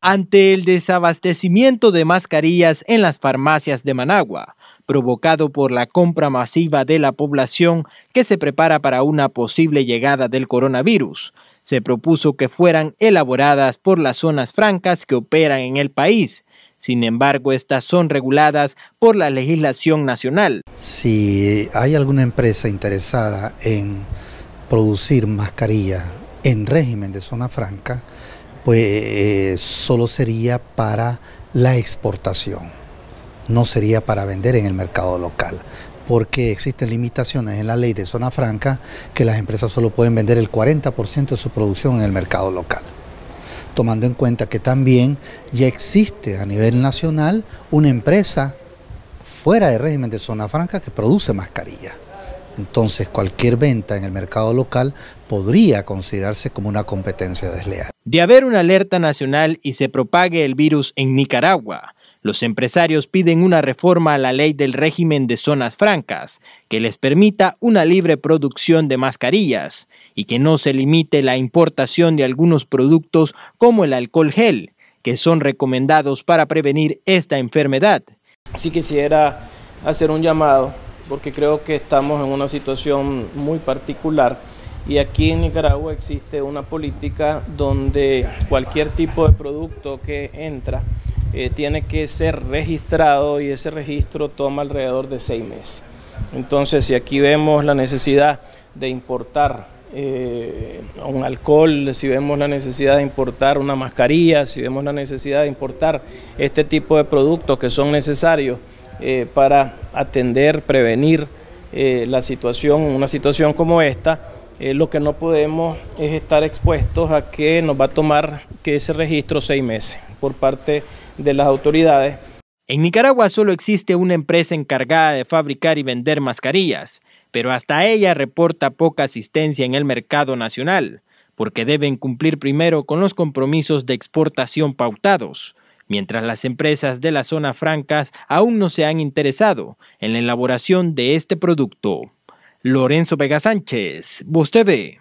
ante el desabastecimiento de mascarillas en las farmacias de Managua, provocado por la compra masiva de la población que se prepara para una posible llegada del coronavirus. Se propuso que fueran elaboradas por las zonas francas que operan en el país. Sin embargo, estas son reguladas por la legislación nacional. Si hay alguna empresa interesada en producir mascarillas en régimen de zona franca, pues solo sería para la exportación, no sería para vender en el mercado local porque existen limitaciones en la ley de zona franca que las empresas solo pueden vender el 40% de su producción en el mercado local, tomando en cuenta que también ya existe a nivel nacional una empresa fuera del régimen de zona franca que produce mascarilla. Entonces cualquier venta en el mercado local podría considerarse como una competencia desleal. De haber una alerta nacional y se propague el virus en Nicaragua, los empresarios piden una reforma a la ley del régimen de zonas francas, que les permita una libre producción de mascarillas y que no se limite la importación de algunos productos como el alcohol gel, que son recomendados para prevenir esta enfermedad. Si quisiera hacer un llamado porque creo que estamos en una situación muy particular y aquí en Nicaragua existe una política donde cualquier tipo de producto que entra eh, tiene que ser registrado y ese registro toma alrededor de seis meses. Entonces, si aquí vemos la necesidad de importar eh, un alcohol, si vemos la necesidad de importar una mascarilla, si vemos la necesidad de importar este tipo de productos que son necesarios eh, para atender, prevenir eh, la situación, una situación como esta. Eh, lo que no podemos es estar expuestos a que nos va a tomar que ese registro seis meses por parte de las autoridades. En Nicaragua solo existe una empresa encargada de fabricar y vender mascarillas, pero hasta ella reporta poca asistencia en el mercado nacional, porque deben cumplir primero con los compromisos de exportación pautados, mientras las empresas de la zona franca aún no se han interesado en la elaboración de este producto. Lorenzo Vega Sánchez, usted